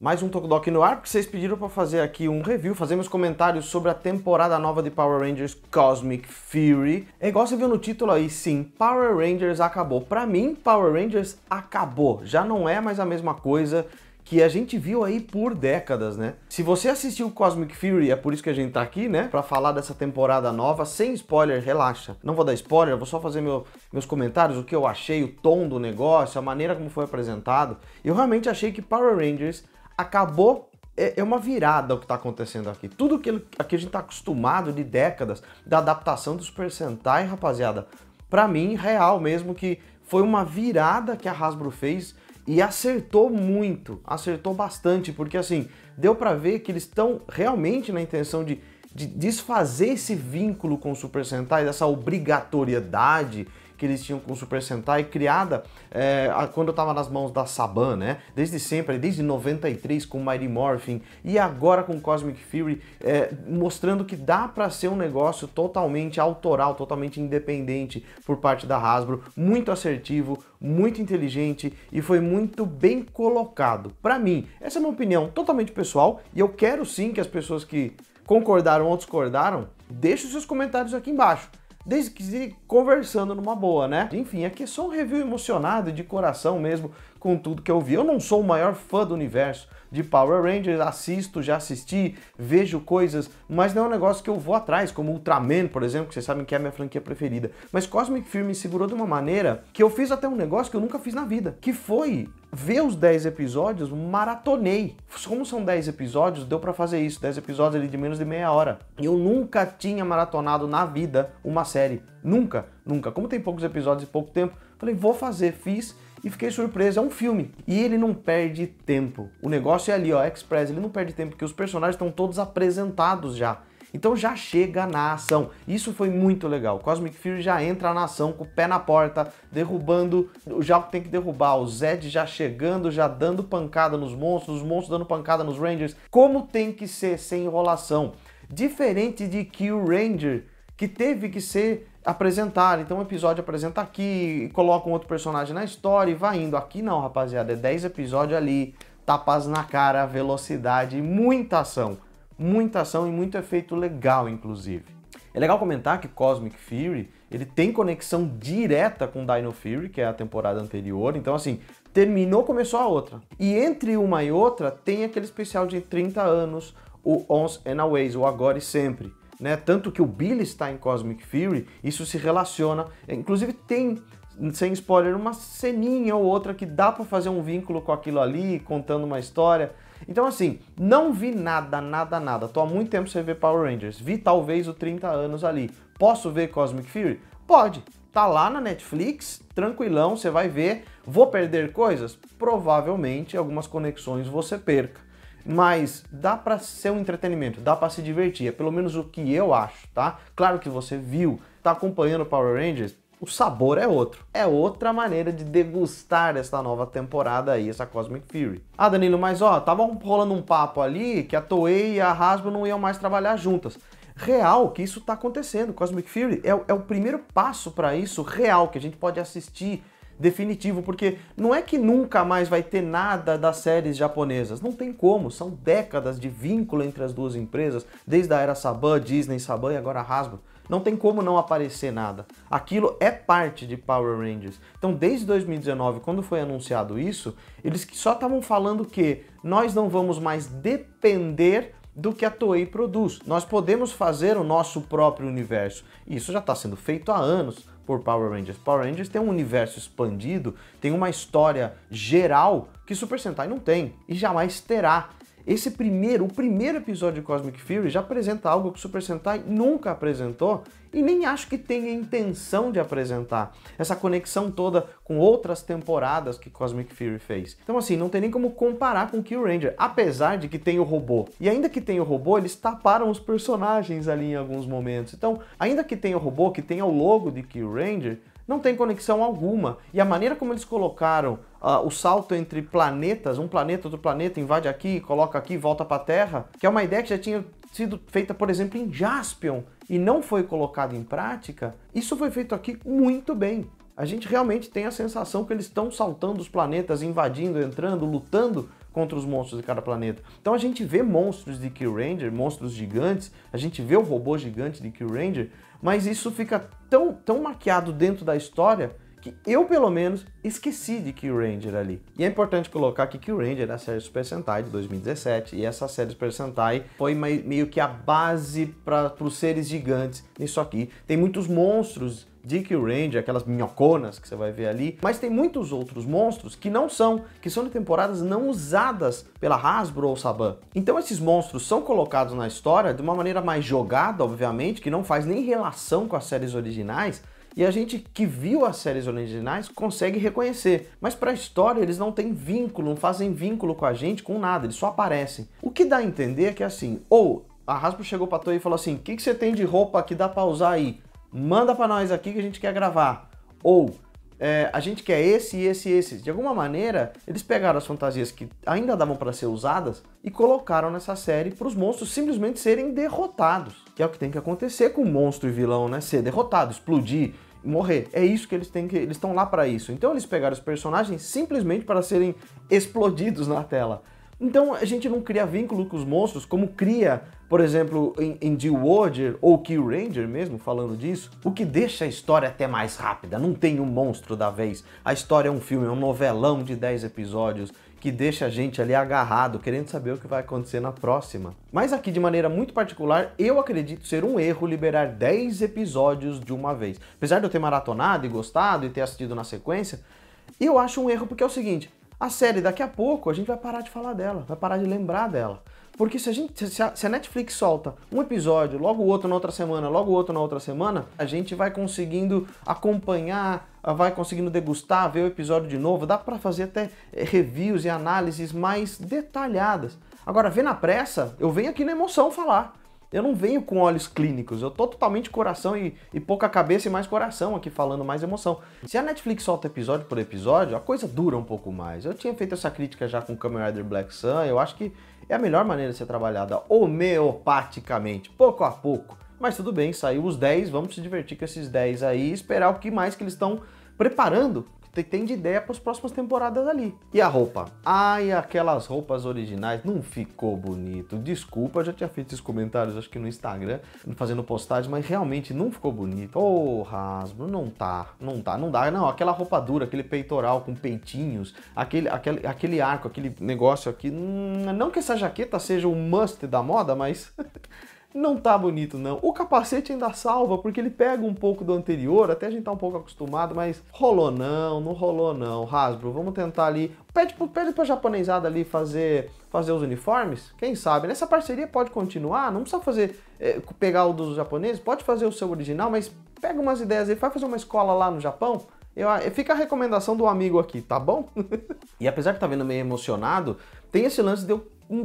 Mais um Tokudok no ar, porque vocês pediram para fazer aqui um review, fazer meus comentários sobre a temporada nova de Power Rangers Cosmic Fury. É igual você viu no título aí, sim, Power Rangers acabou. Para mim, Power Rangers acabou, já não é mais a mesma coisa que a gente viu aí por décadas, né? Se você assistiu Cosmic Fury, é por isso que a gente tá aqui, né? Pra falar dessa temporada nova, sem spoiler, relaxa. Não vou dar spoiler, vou só fazer meu, meus comentários, o que eu achei, o tom do negócio, a maneira como foi apresentado. Eu realmente achei que Power Rangers acabou é, é, uma virada o que está acontecendo aqui. Tudo aquilo que a gente está acostumado de décadas, da adaptação dos percentais, rapaziada, para mim, real mesmo que foi uma virada que a Hasbro fez e acertou muito, acertou bastante, porque assim, deu para ver que eles estão realmente na intenção de, de desfazer esse vínculo com o Super Sentai, dessa obrigatoriedade, que eles tinham com o Super Sentai, criada é, quando eu estava nas mãos da Saban, né? Desde sempre, desde 93 com Mighty Morphin e agora com Cosmic Fury, é, mostrando que dá para ser um negócio totalmente autoral, totalmente independente por parte da Hasbro, muito assertivo, muito inteligente e foi muito bem colocado. Para mim, essa é uma opinião totalmente pessoal e eu quero sim que as pessoas que concordaram ou discordaram, deixem seus comentários aqui embaixo desde que conversando numa boa, né? Enfim, aqui é só um review emocionado de coração mesmo com tudo que eu vi. Eu não sou o maior fã do universo de Power Rangers, assisto, já assisti, vejo coisas, mas não é um negócio que eu vou atrás, como Ultraman, por exemplo, que vocês sabem que é a minha franquia preferida. Mas Cosmic Film me segurou de uma maneira que eu fiz até um negócio que eu nunca fiz na vida, que foi ver os 10 episódios, maratonei. Como são 10 episódios, deu para fazer isso, 10 episódios ali de menos de meia hora. Eu nunca tinha maratonado na vida uma série, nunca, nunca. Como tem poucos episódios e pouco tempo, falei, vou fazer, fiz e fiquei surpreso, é um filme. E ele não perde tempo. O negócio é ali, ó, Express, ele não perde tempo, porque os personagens estão todos apresentados já. Então já chega na ação. Isso foi muito legal. Cosmic Fury já entra na ação com o pé na porta, derrubando já o que tem que derrubar. O Zed já chegando, já dando pancada nos monstros, os monstros dando pancada nos Rangers. Como tem que ser sem enrolação. Diferente de Kill Ranger, que teve que ser apresentar. Então, um episódio apresenta aqui, coloca um outro personagem na história e vai indo. Aqui não, rapaziada, é 10 episódios ali, tapas na cara, velocidade, muita ação. Muita ação e muito efeito legal, inclusive. É legal comentar que Cosmic Fury, ele tem conexão direta com Dino Fury, que é a temporada anterior. Então, assim, terminou, começou a outra. E entre uma e outra, tem aquele especial de 30 anos, o Once and Always, o Agora e Sempre né? Tanto que o Billy está em Cosmic Fury, isso se relaciona. Inclusive tem, sem spoiler, uma ceninha ou outra que dá para fazer um vínculo com aquilo ali, contando uma história. Então, assim, não vi nada, nada, nada. Tô há muito tempo sem ver Power Rangers. Vi talvez o 30 anos ali. Posso ver Cosmic Fury? Pode. Tá lá na Netflix, tranquilão, você vai ver. Vou perder coisas? Provavelmente algumas conexões você perca mas dá para ser um entretenimento, dá para se divertir, é pelo menos o que eu acho, tá? Claro que você viu, tá acompanhando Power Rangers, o sabor é outro. É outra maneira de degustar essa nova temporada aí, essa Cosmic Fury. Ah, Danilo, mas ó, tava rolando um papo ali que a Toei e a Hasbro não iam mais trabalhar juntas. Real que isso tá acontecendo. Cosmic Fury é, é o primeiro passo para isso real que a gente pode assistir definitivo, porque não é que nunca mais vai ter nada das séries japonesas, não tem como, são décadas de vínculo entre as duas empresas, desde a era Saban, Disney, Saban e agora Hasbro. Não tem como não aparecer nada. Aquilo é parte de Power Rangers. Então, desde 2019, quando foi anunciado isso, eles só estavam falando que nós não vamos mais depender do que a Toei produz. Nós podemos fazer o nosso próprio universo. E isso já está sendo feito há anos por Power Rangers. Power Rangers tem um universo expandido, tem uma história geral que Super Sentai não tem e jamais terá. Esse primeiro, o primeiro episódio de Cosmic Fury já apresenta algo que o Super Sentai nunca apresentou e nem acho que tenha intenção de apresentar. Essa conexão toda com outras temporadas que Cosmic Fury fez. Então assim, não tem nem como comparar com Kill Ranger, apesar de que tem o robô. E ainda que tenha o robô, eles taparam os personagens ali em alguns momentos. Então, ainda que tenha o robô, que tenha o logo de Kill Ranger, não tem conexão alguma. E a maneira como eles colocaram uh, o salto entre planetas, um planeta, outro planeta, invade aqui, coloca aqui, volta para a Terra, que é uma ideia que já tinha sido feita, por exemplo, em Jaspion e não foi colocada em prática, isso foi feito aqui muito bem. A gente realmente tem a sensação que eles estão saltando os planetas, invadindo, entrando, lutando contra os monstros de cada planeta. Então a gente vê monstros de Kill Ranger, monstros gigantes, a gente vê o robô gigante de Kill Ranger, mas isso fica tão, tão maquiado dentro da história que eu, pelo menos, esqueci de Kill Ranger ali. E é importante colocar que Kill Ranger é a série Super Sentai de 2017, e essa série Super Sentai foi meio que a base para os seres gigantes nisso aqui. Tem muitos monstros Dick Ranger, aquelas minhoconas que você vai ver ali, mas tem muitos outros monstros que não são, que são de temporadas não usadas pela Hasbro ou Saban. Então esses monstros são colocados na história de uma maneira mais jogada, obviamente, que não faz nem relação com as séries originais, e a gente que viu as séries originais consegue reconhecer, mas para a história eles não têm vínculo, não fazem vínculo com a gente, com nada, eles só aparecem. O que dá a entender é que assim, ou a Hasbro chegou pra Toei e falou assim: o que, que você tem de roupa que dá pra usar aí? manda para nós aqui que a gente quer gravar. Ou é, a gente quer esse, esse, esse. De alguma maneira, eles pegaram as fantasias que ainda davam para ser usadas e colocaram nessa série para os monstros simplesmente serem derrotados. Que é o que tem que acontecer com monstro e vilão, né? Ser derrotado, explodir, morrer. É isso que eles têm que, eles estão lá para isso. Então eles pegaram os personagens simplesmente para serem explodidos na tela. Então a gente não cria vínculo com os monstros como cria por exemplo, em, The Warder ou Kill Ranger mesmo, falando disso, o que deixa a história até mais rápida, não tem um monstro da vez. A história é um filme, é um novelão de 10 episódios que deixa a gente ali agarrado, querendo saber o que vai acontecer na próxima. Mas aqui, de maneira muito particular, eu acredito ser um erro liberar 10 episódios de uma vez. Apesar de eu ter maratonado e gostado e ter assistido na sequência, eu acho um erro porque é o seguinte, a série daqui a pouco a gente vai parar de falar dela, vai parar de lembrar dela. Porque se a, gente, se a, se a Netflix solta um episódio, logo o outro na outra semana, logo o outro na outra semana, a gente vai conseguindo acompanhar, ah, vai conseguindo degustar, ver o episódio de novo, dá para fazer até eh, reviews e análises mais detalhadas. Agora, ver na pressa, eu venho aqui na emoção falar. Eu não venho com olhos clínicos, eu tô totalmente coração e, e, pouca cabeça e mais coração aqui falando mais emoção. Se a Netflix solta episódio por episódio, a coisa dura um pouco mais. Eu tinha feito essa crítica já com Kamen Rider Black Sun, eu acho que é a melhor maneira de ser trabalhada homeopaticamente, pouco a pouco. Mas tudo bem, saiu os 10, vamos se divertir com esses 10 aí e esperar o que mais que eles estão preparando tem de ideia para as próximas temporadas ali. E a roupa? Ai, aquelas roupas originais, não ficou bonito. Desculpa, eu já tinha feito esses comentários, acho que no Instagram, fazendo postagem, mas realmente não ficou bonito. Ô, oh, não tá, não tá, não dá. Não, aquela roupa dura, aquele peitoral com peitinhos, aquele, aquele, aquele arco, aquele negócio aqui. Hum, não que essa jaqueta seja o must da moda, mas... não tá bonito não. O capacete ainda salva, porque ele pega um pouco do anterior, até a gente tá um pouco acostumado, mas rolou não, não rolou não. Hasbro, vamos tentar ali, pede, pede pra japonesada ali fazer, fazer os uniformes, quem sabe, nessa né? parceria pode continuar, não precisa fazer, é, pegar o dos japoneses, pode fazer o seu original, mas pega umas ideias aí, vai fazer uma escola lá no Japão, eu, eh, fica a recomendação do amigo aqui, tá bom? e apesar de estar tá vendo meio emocionado, tem esse lance de eu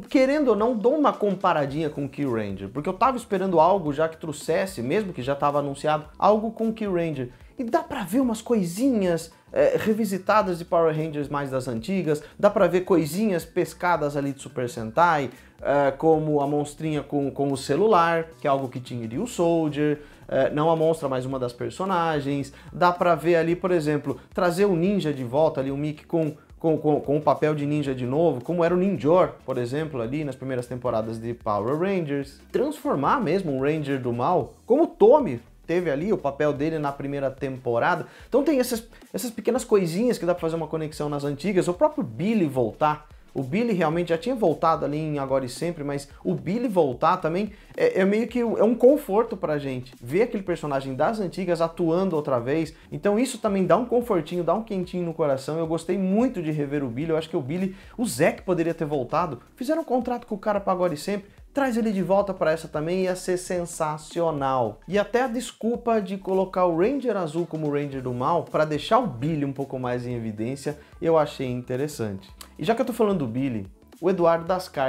querendo ou não, dou uma comparadinha com o Key Ranger, porque eu tava esperando algo já que trouxesse, mesmo que já tava anunciado, algo com o Key Ranger. E dá pra ver umas coisinhas é, revisitadas de Power Rangers mais das antigas, dá pra ver coisinhas pescadas ali de Super Sentai, é, como a monstrinha com, com o celular, que é algo que tinha de Ryu Soldier, é, não a monstra, mas uma das personagens. Dá pra ver ali, por exemplo, trazer o ninja de volta ali, o Mickey com com, com, com, o papel de ninja de novo, como era o Ninjor, por exemplo, ali nas primeiras temporadas de Power Rangers. Transformar mesmo um Ranger do mal, como o Tommy teve ali, o papel dele na primeira temporada. Então tem essas, essas pequenas coisinhas que dá pra fazer uma conexão nas antigas, o próprio Billy voltar o Billy realmente já tinha voltado ali em Agora e Sempre, mas o Billy voltar também é, é meio que é um conforto pra gente. Ver aquele personagem das antigas atuando outra vez. Então isso também dá um confortinho, dá um quentinho no coração. Eu gostei muito de rever o Billy. Eu acho que o Billy, o Zack poderia ter voltado. Fizeram um contrato com o cara pra Agora e Sempre traz ele de volta para essa também ia ser sensacional. E até a desculpa de colocar o Ranger Azul como Ranger do Mal para deixar o Billy um pouco mais em evidência, eu achei interessante. E já que eu tô falando do Billy, o Eduardo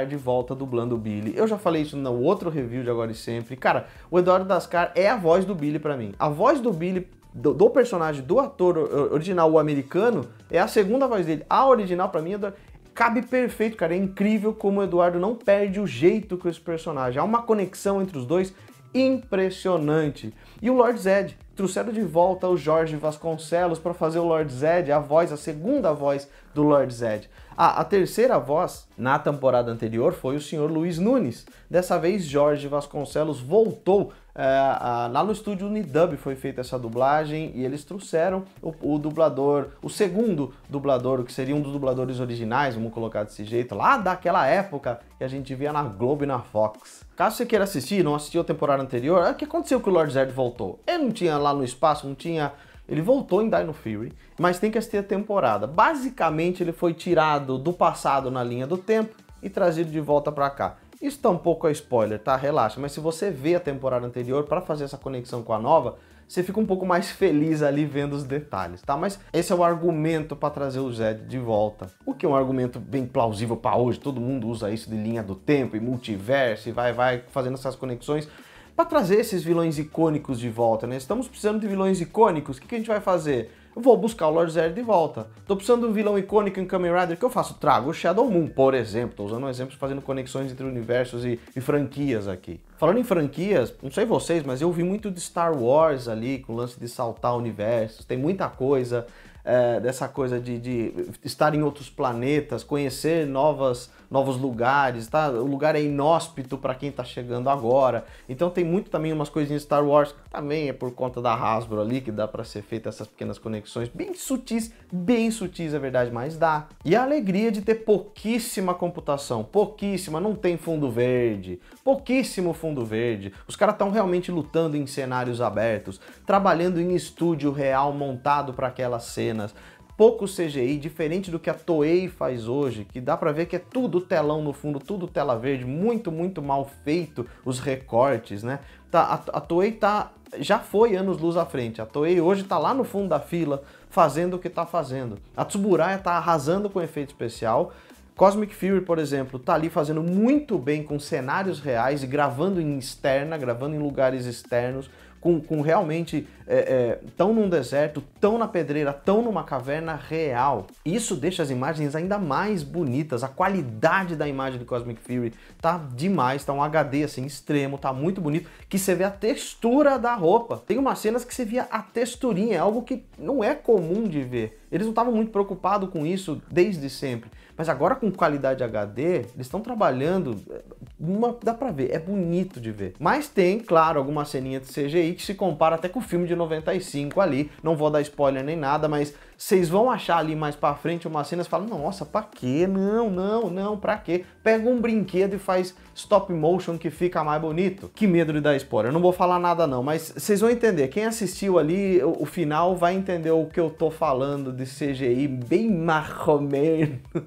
de volta dublando o Billy. Eu já falei isso no outro review de Agora e Sempre. Cara, o Eduardo Dascar é a voz do Billy para mim. A voz do Billy, do, do, personagem, do ator original, o americano, é a segunda voz dele. A original para mim Eduardo cabe perfeito, cara. É incrível como o Eduardo não perde o jeito com esse personagem. Há uma conexão entre os dois impressionante. E o Lord Zed, trouxeram de volta o Jorge Vasconcelos para fazer o Lord Zed, a voz, a segunda voz do Lord Zed. Ah, a terceira voz na temporada anterior foi o senhor Luiz Nunes. Dessa vez, Jorge Vasconcelos voltou Uh, lá no estúdio Unidub foi feita essa dublagem e eles trouxeram o, o, dublador, o segundo dublador, que seria um dos dubladores originais, vamos colocar desse jeito, lá daquela época que a gente via na Globo e na Fox. Caso você queira assistir, não assistiu a temporada anterior, é o que aconteceu que o Lord Zed voltou? Ele não tinha lá no espaço, não tinha ele voltou em Dino Fury, mas tem que assistir a temporada. Basicamente, ele foi tirado do passado na linha do tempo e trazido de volta para cá. Isso tampouco tá é spoiler, tá? Relaxa. Mas se você vê a temporada anterior para fazer essa conexão com a nova, você fica um pouco mais feliz ali vendo os detalhes, tá? Mas esse é o argumento para trazer o Zed de volta. O que é um argumento bem plausível para hoje, todo mundo usa isso de linha do tempo e multiverso e vai, vai fazendo essas conexões para trazer esses vilões icônicos de volta, né? Estamos precisando de vilões icônicos, o que, que a gente vai fazer? eu vou buscar o Lord Zed de volta. Tô precisando de um vilão icônico em Kamen Rider, o que eu faço? Trago o Shadow Moon, por exemplo. Tô usando um exemplo fazendo conexões entre universos e, e franquias aqui. Falando em franquias, não sei vocês, mas eu vi muito de Star Wars ali, com o lance de saltar universos, tem muita coisa é, dessa coisa de, de, estar em outros planetas, conhecer novas, novos lugares, tá? O lugar é inóspito para quem está chegando agora. Então tem muito também umas coisinhas Star Wars, que também é por conta da Hasbro ali, que dá para ser feita essas pequenas conexões, bem sutis, bem sutis, é verdade, mas dá. E a alegria de ter pouquíssima computação, pouquíssima, não tem fundo verde, pouquíssimo fundo verde. Os caras estão realmente lutando em cenários abertos, trabalhando em estúdio real montado para aquela cena cenas, pouco CGI, diferente do que a Toei faz hoje, que dá para ver que é tudo telão no fundo, tudo tela verde, muito, muito mal feito os recortes, né? Tá, a, a Toei tá, já foi anos luz à frente, a Toei hoje tá lá no fundo da fila fazendo o que tá fazendo. A Tsuburaya tá arrasando com efeito especial, Cosmic Fury, por exemplo, tá ali fazendo muito bem com cenários reais e gravando em externa, gravando em lugares externos com, com realmente é, é, tão num deserto, tão na pedreira, tão numa caverna real. Isso deixa as imagens ainda mais bonitas. A qualidade da imagem do Cosmic Fury tá demais, tá um HD assim extremo, tá muito bonito, que você vê a textura da roupa. Tem umas cenas que você via a texturinha, é algo que não é comum de ver. Eles não estavam muito preocupados com isso desde sempre. Mas agora com qualidade HD, eles estão trabalhando, é, uma, dá pra ver, é bonito de ver. Mas tem, claro, alguma ceninha de CGI que se compara até com o filme de 95 ali, não vou dar spoiler nem nada, mas vocês vão achar ali mais para frente cena e falam, nossa, para quê? Não, não, não, para quê? Pega um brinquedo e faz stop motion que fica mais bonito. Que medo de dar spoiler. Eu não vou falar nada não, mas vocês vão entender. Quem assistiu ali o, o final vai entender o que eu tô falando de CGI bem marromeno.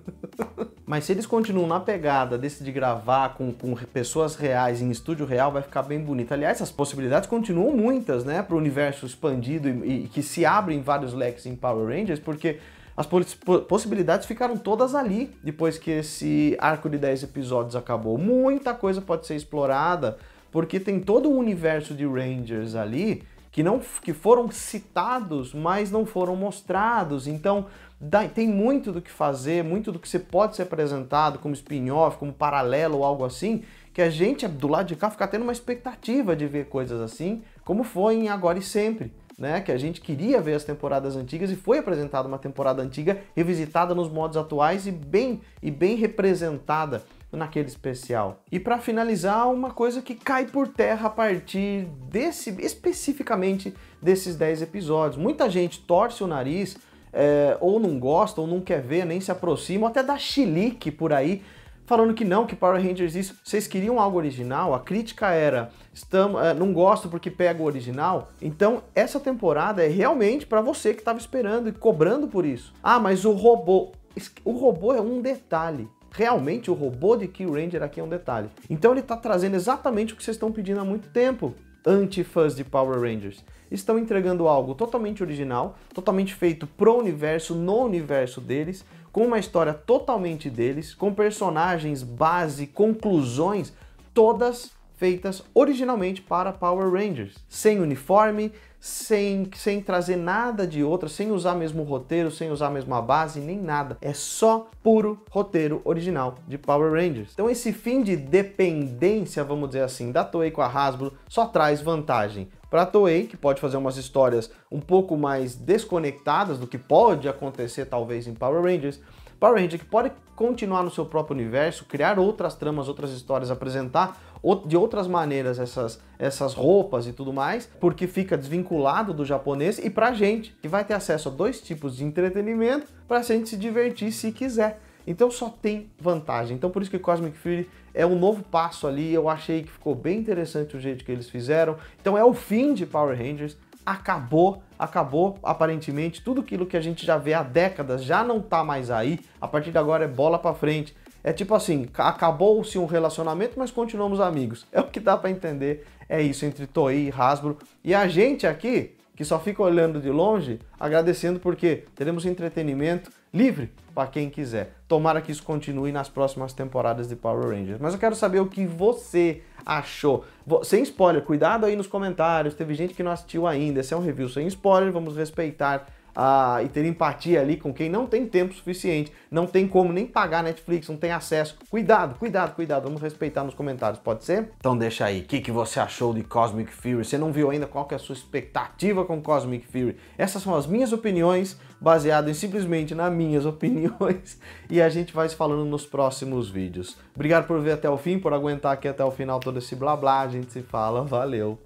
mas se eles continuam na pegada desse de gravar com, com pessoas reais em estúdio real, vai ficar bem bonito. Aliás, as possibilidades continuam muitas, né, para o universo expandido e, e que se abrem vários leques em Power Rangers Rangers, porque as possibilidades ficaram todas ali depois que esse arco de 10 episódios acabou. Muita coisa pode ser explorada, porque tem todo um universo de Rangers ali que não que foram citados, mas não foram mostrados. Então, dá, tem muito do que fazer, muito do que você pode ser apresentado como spin-off, como paralelo ou algo assim, que a gente do lado de cá fica tendo uma expectativa de ver coisas assim, como foi em Agora e Sempre né? Que a gente queria ver as temporadas antigas e foi apresentada uma temporada antiga revisitada nos modos atuais e bem e bem representada naquele especial. E para finalizar, uma coisa que cai por terra a partir desse especificamente desses 10 episódios. Muita gente torce o nariz é, ou não gosta, ou não quer ver, nem se aproxima, ou até dá chilique por aí falando que não, que Power Rangers isso. Vocês queriam algo original? A crítica era, estamos, eh, não gosto porque pega o original. Então, essa temporada é realmente para você que estava esperando e cobrando por isso. Ah, mas o robô, o robô é um detalhe. Realmente o robô de Kill Ranger aqui é um detalhe. Então ele está trazendo exatamente o que vocês estão pedindo há muito tempo, anti de Power Rangers estão entregando algo totalmente original, totalmente feito pro universo, no universo deles, com uma história totalmente deles, com personagens, base, conclusões, todas feitas originalmente para Power Rangers, sem uniforme, sem, sem trazer nada de outra, sem usar mesmo roteiro, sem usar mesmo a mesma base, nem nada. É só puro roteiro original de Power Rangers. Então esse fim de dependência, vamos dizer assim, da Toei com a Hasbro só traz vantagem para a Toei, que pode fazer umas histórias um pouco mais desconectadas do que pode acontecer talvez em Power Rangers. Power Rangers que pode continuar no seu próprio universo, criar outras tramas, outras histórias, apresentar de outras maneiras essas, essas roupas e tudo mais, porque fica desvinculado do japonês e pra gente, que vai ter acesso a dois tipos de entretenimento pra gente se divertir se quiser. Então só tem vantagem. Então por isso que Cosmic Fury é um novo passo ali, eu achei que ficou bem interessante o jeito que eles fizeram. Então é o fim de Power Rangers, acabou, acabou aparentemente tudo aquilo que a gente já vê há décadas já não tá mais aí. A partir de agora é bola para frente é tipo assim, acabou-se um relacionamento, mas continuamos amigos. É o que dá para entender, é isso entre Toei e Hasbro. E a gente aqui, que só fica olhando de longe, agradecendo porque teremos entretenimento livre para quem quiser. Tomara que isso continue nas próximas temporadas de Power Rangers. Mas eu quero saber o que você achou. Sem spoiler, cuidado aí nos comentários. Teve gente que não assistiu ainda. Esse é um review sem spoiler, vamos respeitar e ter empatia ali com quem não tem tempo suficiente, não tem como nem pagar Netflix, não tem acesso. Cuidado, cuidado, cuidado. Vamos respeitar nos comentários, pode ser? Então deixa aí, o que, que você achou de Cosmic Fury? Você não viu ainda qual que é a sua expectativa com Cosmic Fury? Essas são as minhas opiniões, baseadas simplesmente nas minhas opiniões, e a gente vai se falando nos próximos vídeos. Obrigado por ver até o fim, por aguentar aqui até o final todo esse blá blá, a gente se fala, valeu!